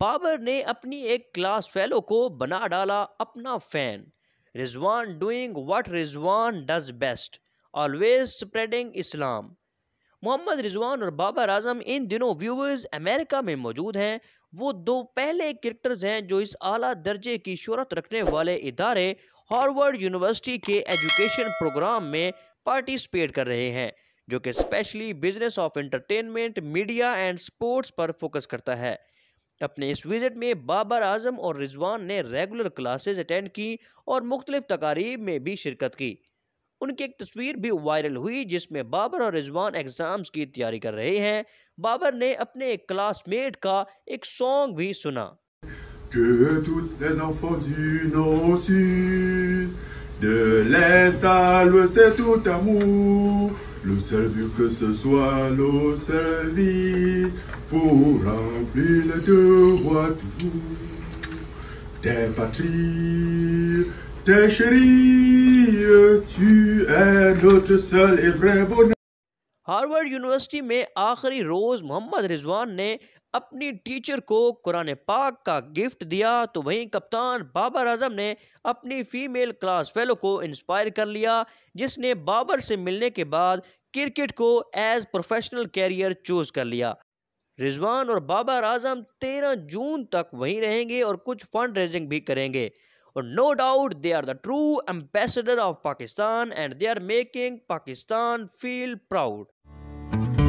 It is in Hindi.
बाबर ने अपनी एक क्लास फेलो को बना डाला अपना fan Rizwan doing what Rizwan does best always spreading Islam Muhammad Rizwan और बाबर आजम इन दिनों व्यूवर्स अमेरिका में मौजूद हैं वो दो पहले क्रिकेटर्स हैं जो इस आला दर्जे की शहरत रखने वाले इदारे हार्वर्ड यूनिवर्सिटी के एजुकेशन प्रोग्राम में पार्टिसिपेट कर रहे हैं जो कि specially business of entertainment media and sports पर फोकस करता है अपने इस विजिट में बाबर आजम और रिजवान ने रेगुलर क्लासेस अटेंड की और मुख्तलिफ तकारीब में भी शिरकत की उनकी एक तस्वीर भी वायरल हुई जिसमें बाबर और रिजवान एग्ज़ाम्स की तैयारी कर रहे हैं बाबर ने अपने एक क्लासमेट का एक सॉन्ग भी सुना de l'Est c'est tout amour. Le seul but que ce soit l'eau servie pour remplir le devoir toujours tes patries, tes chéries, tu es notre seul et vrai bonheur. Harvard University, में आखिरी रोज़ मोहम्मद रिजवान ने अपनी टीचर को कुरान पाक का गिफ्ट दिया तो वहीं कप्तान बाबर आजम ने अपनी फ़ीमेल क्लास फेलो को इंस्पायर कर लिया जिसने बाबर से मिलने के बाद क्रिकेट को एज प्रोफेशनल कैरियर चूज़ कर लिया रिजवान और बाबर आजम तेरह जून तक वहीं रहेंगे और कुछ फंड रेजिंग भी करेंगे और no doubt they are the true ambassador of Pakistan and they are making Pakistan feel proud